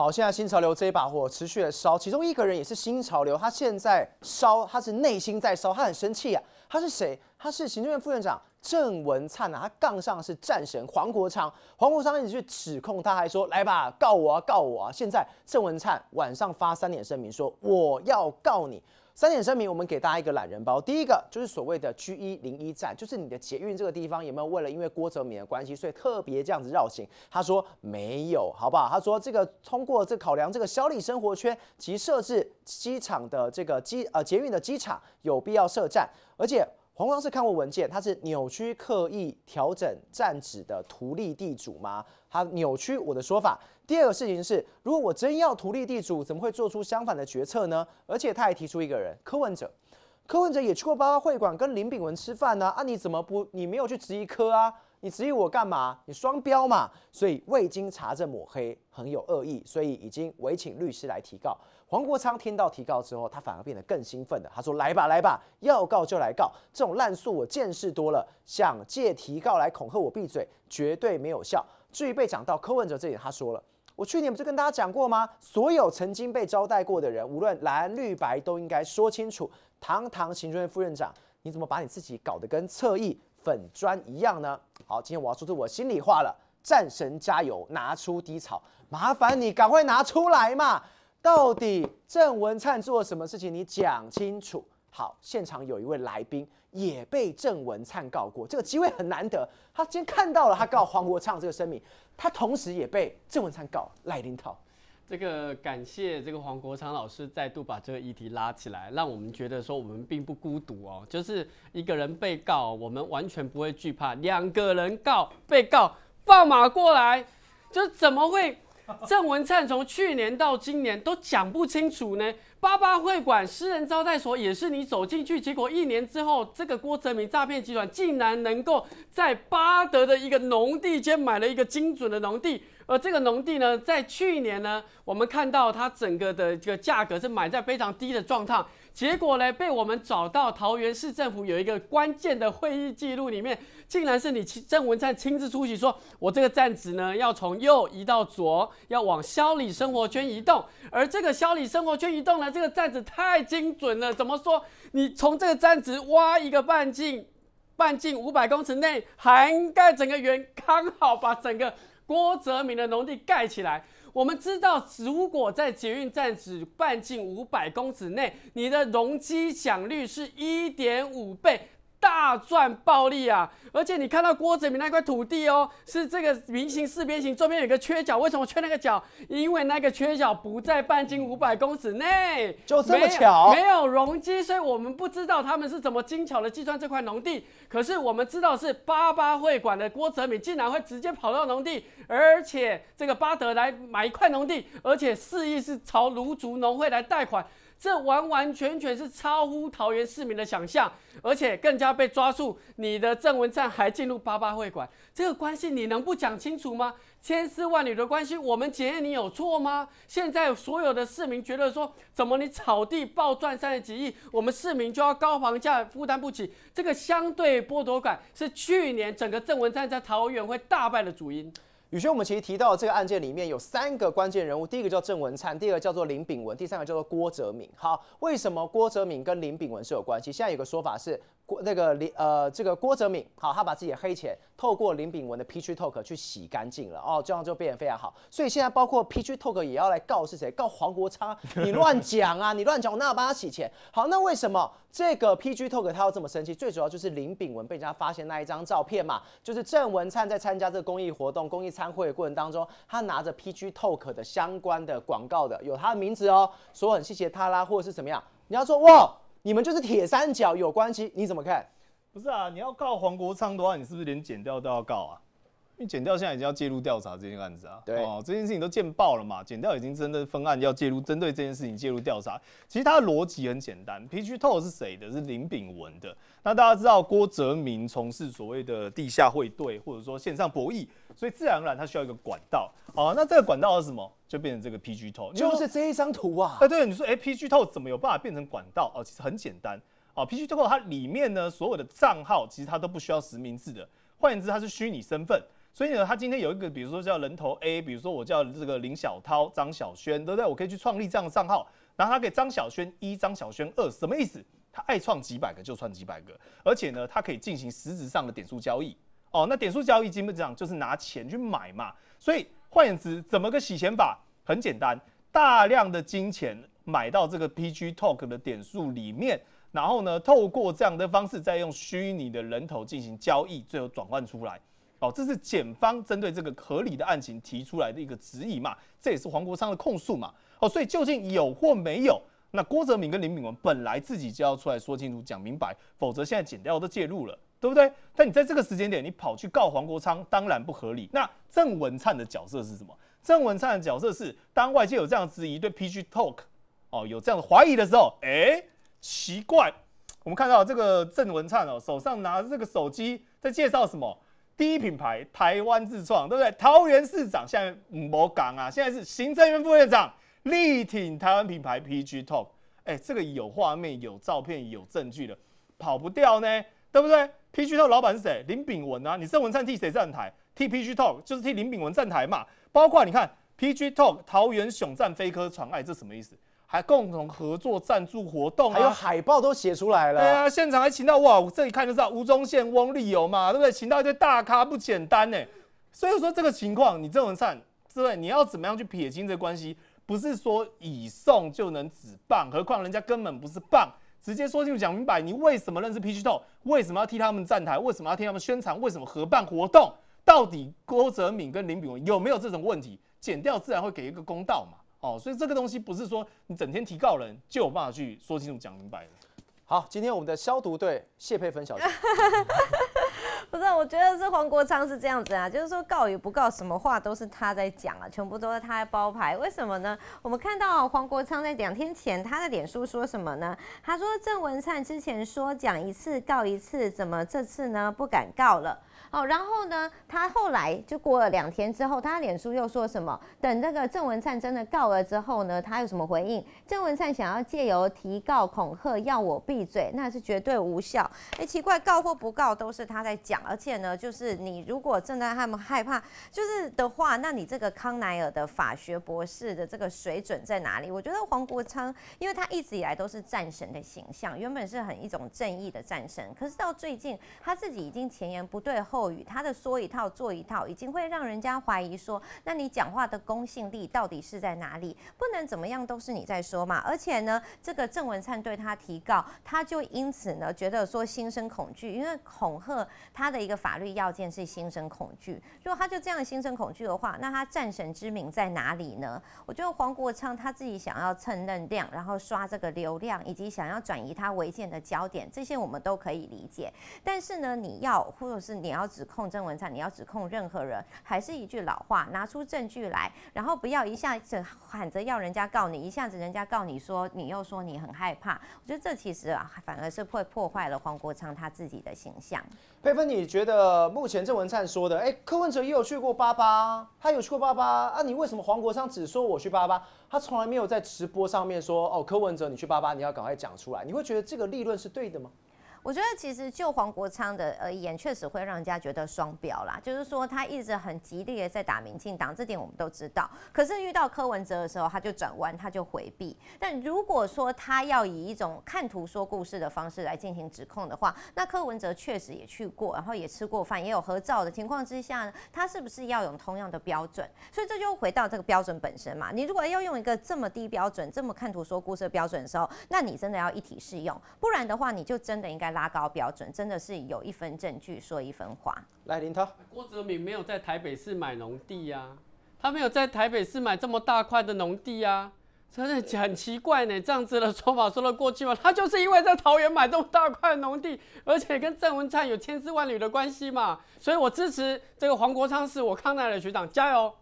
好，现在新潮流这一把火持续的烧，其中一个人也是新潮流，他现在烧，他是内心在烧，他很生气啊！他是谁？他是行政院副院长郑文灿啊！他杠上是战神黄国昌，黄国昌一直去指控他，还说来吧，告我啊，告我啊！现在郑文灿晚上发三点声明说，我要告你。三点声明，我们给大家一个懒人包。第一个就是所谓的 G 一零一站，就是你的捷运这个地方有没有为了因为郭泽民的关系，所以特别这样子绕行？他说没有，好不好？他说这个通过这考量这个小李生活圈及设置机场的这个机呃捷运的机场有必要设站，而且。黄光是看过文件，他是扭曲刻意调整站址的图利地主吗？他扭曲我的说法。第二个事情是，如果我真要图利地主，怎么会做出相反的决策呢？而且他还提出一个人柯文哲，柯文哲也去过八八会馆跟林炳文吃饭呢，啊，你怎么不你没有去质疑柯啊？你质疑我干嘛？你双标嘛？所以未经查证抹黑很有恶意，所以已经委请律师来提告。黄国昌听到提告之后，他反而变得更兴奋了。他说：“来吧，来吧，要告就来告，这种烂诉我见识多了，想借提告来恐吓我闭嘴，绝对没有效。”至于被讲到柯文哲这里，他说了：“我去年不是跟大家讲过吗？所有曾经被招待过的人，无论蓝绿白，都应该说清楚。堂堂行政院副院长，你怎么把你自己搞得跟侧翼？”粉砖一样呢。好，今天我要说出我心里话了。战神加油，拿出低潮，麻烦你赶快拿出来嘛。到底郑文灿做了什么事情？你讲清楚。好，现场有一位来宾也被郑文灿告过，这个机会很难得。他今天看到了，他告黄国昌这个声明，他同时也被郑文灿告赖林涛。这个感谢这个黄国昌老师再度把这个议题拉起来，让我们觉得说我们并不孤独哦。就是一个人被告，我们完全不会惧怕；两个人告被告，放马过来，就怎么会？郑文灿从去年到今年都讲不清楚呢。八八会馆私人招待所也是你走进去，结果一年之后，这个郭泽明诈骗集团竟然能够在八德的一个农地间买了一个精准的农地，而这个农地呢，在去年呢，我们看到它整个的这个价格是买在非常低的状态。结果呢？被我们找到桃园市政府有一个关键的会议记录，里面竟然是你郑文灿亲自出席，说我这个站址呢要从右移到左，要往肖里生活圈移动。而这个肖里生活圈移动呢，这个站址太精准了。怎么说？你从这个站址挖一个半径，半径五百公尺内涵盖整个园，刚好把整个郭泽民的农地盖起来。我们知道，如果在捷运站址半径五百公尺内，你的容积奖率是一点五倍。大赚暴利啊！而且你看到郭泽敏那块土地哦，是这个菱形四边形，周边有个缺角。为什么缺那个角？因为那个缺角不在半径五百公尺内。就这么巧，没有容积，所以我们不知道他们是怎么精巧的计算这块农地。可是我们知道是八八会馆的郭泽敏，竟然会直接跑到农地，而且这个巴德来买一块农地，而且示意是朝卢竹农会来贷款。这完完全全是超乎桃园市民的想象，而且更加被抓住。你的郑文灿还进入八八会馆，这个关系你能不讲清楚吗？千丝万缕的关系，我们检验你有错吗？现在所有的市民觉得说，怎么你草地暴赚三十几亿，我们市民就要高房价负担不起，这个相对剥夺感是去年整个郑文灿在桃园会大败的主因。雨轩，我们其实提到这个案件里面有三个关键人物，第一个叫郑文灿，第二个叫做林炳文，第三个叫做郭哲敏。好，为什么郭哲敏跟林炳文是有关系？现在有个说法是。郭那个林呃这个郭哲敏好，他把自己的黑钱透过林炳文的 PG t a l k 去洗干净了哦，这样就变得非常好。所以现在包括 PG t a l k 也要来告是谁？告黄国昌，你乱讲啊，你乱讲，我哪有帮他洗钱。好，那为什么这个 PG t a l k 他要这么生气？最主要就是林炳文被人家发现那一张照片嘛，就是郑文灿在参加这个公益活动、公益参会的过程当中，他拿着 PG t a l k 的相关的广告的，有他的名字哦，说很谢谢他啦，或者是什么样，你要说哇。你们就是铁三角有关系，你怎么看？不是啊，你要告黄国昌的话，你是不是连剪掉都要告啊？因为剪掉现在已经要介入调查这件案子啊，哦，这件事情都见报了嘛，剪掉已经真的分案要介入，针对这件事情介入调查。其实它的逻辑很简单，PGT o 是谁的？是林炳文的。那大家知道郭泽明从事所谓的地下会对，或者说线上博弈，所以自然而然他需要一个管道。哦，那这个管道是什么？就变成这个 PGT，o 就是这一张图啊。哎，对，你说哎 PGT o 怎么有办法变成管道？哦，其实很简单。哦，PGT o 它里面呢所有的账号其实它都不需要实名制的，换言之它是虚拟身份。所以呢，他今天有一个，比如说叫人头 A，比如说我叫这个林小涛、张小轩，对不对？我可以去创立这样的账号，然后他给张小轩一张小轩二，什么意思？他爱创几百个就创几百个，而且呢，他可以进行实质上的点数交易。哦，那点数交易基本上就是拿钱去买嘛。所以换言之，怎么个洗钱法？很简单，大量的金钱买到这个 PG Talk 的点数里面，然后呢，透过这样的方式再用虚拟的人头进行交易，最后转换出来。哦，这是检方针对这个合理的案情提出来的一个质疑嘛？这也是黄国昌的控诉嘛？哦，所以究竟有或没有？那郭泽明跟林敏文本来自己就要出来说清楚、讲明白，否则现在剪掉都介入了，对不对？但你在这个时间点，你跑去告黄国昌，当然不合理。那郑文灿的角色是什么？郑文灿的角色是当外界有这样质疑对 PG Talk 哦有这样的怀疑的时候，哎，奇怪，我们看到这个郑文灿哦手上拿这个手机在介绍什么？第一品牌，台湾自创，对不对？桃园市长现在我讲啊，现在是行政院副院长力挺台湾品牌 PGTalk，哎，这个有画面、有照片、有证据的，跑不掉呢，对不对？PGTalk 老板是谁？林炳文啊，你郑文灿替谁站台？替 PGTalk 就是替林炳文站台嘛。包括你看 PGTalk 桃园雄战飞科传爱，这什么意思？还共同合作赞助活动啊，还有海报都写出来了。对啊，现场还请到哇，我这一看就知道吴宗宪、翁立友嘛，对不对？请到一堆大咖不简单呢。所以说这个情况，你郑文灿，对不对？你要怎么样去撇清这关系？不是说以送就能止棒，何况人家根本不是棒，直接说清楚、讲明白，你为什么认识 PGT，o 为什么要替他们站台，为什么要替他们宣传，为什么合办活动？到底郭泽敏跟林炳文有没有这种问题？剪掉自然会给一个公道嘛。哦，所以这个东西不是说你整天提告人就有办法去说清楚、讲明白了。好，今天我们的消毒队谢佩芬小姐，不是，我觉得是黄国昌是这样子啊，就是说告与不告，什么话都是他在讲啊，全部都是他在包牌。为什么呢？我们看到黄国昌在两天前他的脸书说什么呢？他说郑文灿之前说讲一次告一次，怎么这次呢不敢告了？好，然后呢？他后来就过了两天之后，他脸书又说什么？等那个郑文灿真的告了之后呢？他有什么回应？郑文灿想要借由提告恐吓要我闭嘴，那是绝对无效。哎，奇怪，告或不告都是他在讲，而且呢，就是你如果正在他们害怕，就是的话，那你这个康奈尔的法学博士的这个水准在哪里？我觉得黄国昌，因为他一直以来都是战神的形象，原本是很一种正义的战神，可是到最近他自己已经前言不对后。他的说一套做一套，已经会让人家怀疑说，那你讲话的公信力到底是在哪里？不能怎么样都是你在说嘛。而且呢，这个郑文灿对他提告，他就因此呢觉得说心生恐惧，因为恐吓他的一个法律要件是心生恐惧。如果他就这样心生恐惧的话，那他战神之名在哪里呢？我觉得黄国昌他自己想要蹭量，然后刷这个流量，以及想要转移他违建的焦点，这些我们都可以理解。但是呢，你要或者是你要。指控郑文灿，你要指控任何人，还是一句老话，拿出证据来，然后不要一下子喊着要人家告你，一下子人家告你说，你又说你很害怕，我觉得这其实啊，反而是会破坏了黄国昌他自己的形象。佩芬，你觉得目前郑文灿说的，哎，柯文哲也有去过八八，他有去过八八，啊，你为什么黄国昌只说我去八八，他从来没有在直播上面说，哦，柯文哲你去八八，你要赶快讲出来，你会觉得这个立论是对的吗？我觉得其实就黄国昌的而言，确实会让人家觉得双标啦。就是说他一直很极力的在打民进党，这点我们都知道。可是遇到柯文哲的时候，他就转弯，他就回避。但如果说他要以一种看图说故事的方式来进行指控的话，那柯文哲确实也去过，然后也吃过饭，也有合照的情况之下，他是不是要有同样的标准？所以这就回到这个标准本身嘛。你如果要用一个这么低标准、这么看图说故事的标准的时候，那你真的要一体适用，不然的话，你就真的应该。拉高标准，真的是有一分证据说一分话。来林涛，郭哲明没有在台北市买农地呀，他没有在台北市买这么大块的农地呀，真的很奇怪呢。这样子的说法说得过去吗？他就是因为在桃园买这么大块农地，而且跟郑文灿有千丝万缕的关系嘛，所以我支持这个黄国昌是我康奈的学长，加油。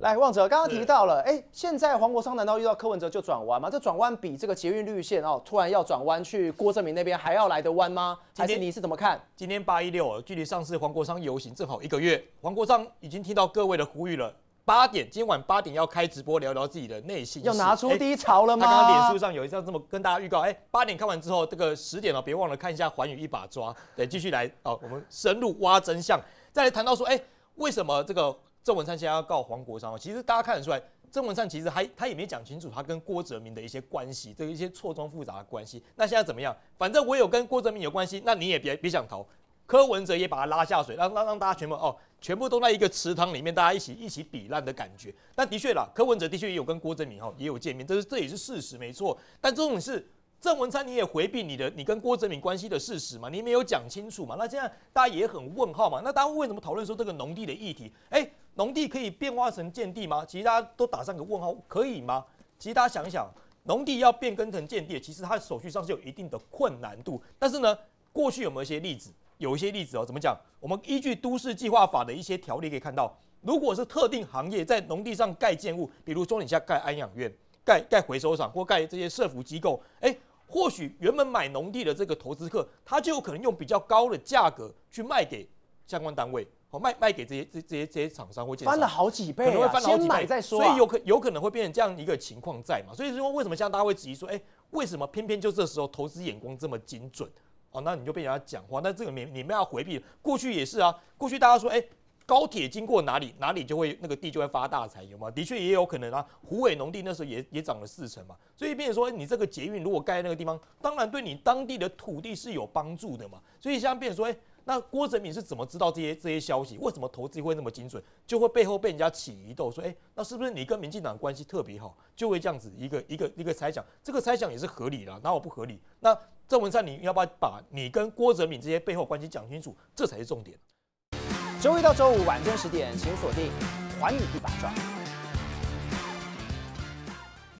来，旺哲刚刚提到了，哎，现在黄国昌难道遇到柯文哲就转弯吗？这转弯比这个捷运绿线哦，突然要转弯去郭正明那边还要来得弯吗？还是你是怎么看？今天八一六，距离上次黄国昌游行正好一个月，黄国昌已经听到各位的呼吁了。八点，今晚八点要开直播聊聊自己的内心，要拿出低潮了吗？他刚刚脸书上有一张这么跟大家预告，哎，八点看完之后，这个十点了，别忘了看一下《环宇一把抓》，对，继续来哦，我们深入挖真相，再来谈到说，哎，为什么这个？郑文灿现在要告黄国昌，其实大家看得出来，郑文灿其实还他也没讲清楚他跟郭哲明的一些关系，这一些错综复杂的关系。那现在怎么样？反正我有跟郭哲明有关系，那你也别别想逃。柯文哲也把他拉下水，让让让大家全部哦，全部都在一个池塘里面，大家一起一起比烂的感觉。那的确啦，柯文哲的确也有跟郭哲明哈也有见面，这是这也是事实，没错。但这种是郑文灿你也回避你的你跟郭哲明关系的事实嘛？你没有讲清楚嘛？那现在大家也很问号嘛？那大家为什么讨论说这个农地的议题？哎。农地可以变化成建地吗？其实大家都打上个问号，可以吗？其实大家想一想，农地要变更成建地，其实它手续上是有一定的困难度。但是呢，过去有没有一些例子？有一些例子哦，怎么讲？我们依据都市计划法的一些条例可以看到，如果是特定行业在农地上盖建物，比如说你像盖安养院、盖盖回收厂或盖这些社服机构，哎，或许原本买农地的这个投资客，他就有可能用比较高的价格去卖给相关单位。卖卖给这些这这些这些厂商会翻了好几倍，可能会翻好几倍，再说。所以有可有可能会变成这样一个情况在嘛？所以说为什么现在大家会质疑说，哎，为什么偏偏就这时候投资眼光这么精准？哦，那你就被人家讲话，那这个你你们要回避。过去也是啊，过去大家说，哎，高铁经过哪里，哪里就会那个地就会发大财，有吗？的确也有可能啊。湖尾农地那时候也也涨了四成嘛，所以变成说你这个捷运如果盖在那个地方，当然对你当地的土地是有帮助的嘛。所以现在变说，哎。那郭哲明是怎么知道这些这些消息？为什么投资会那么精准？就会背后被人家起疑窦，说哎，那是不是你跟民进党关系特别好？就会这样子一个一个一个猜想。这个猜想也是合理的，哪有不合理？那郑文灿，你要不要把你跟郭哲明这些背后关系讲清楚？这才是重点。周一到周五晚间十点，请锁定《还你一百兆》。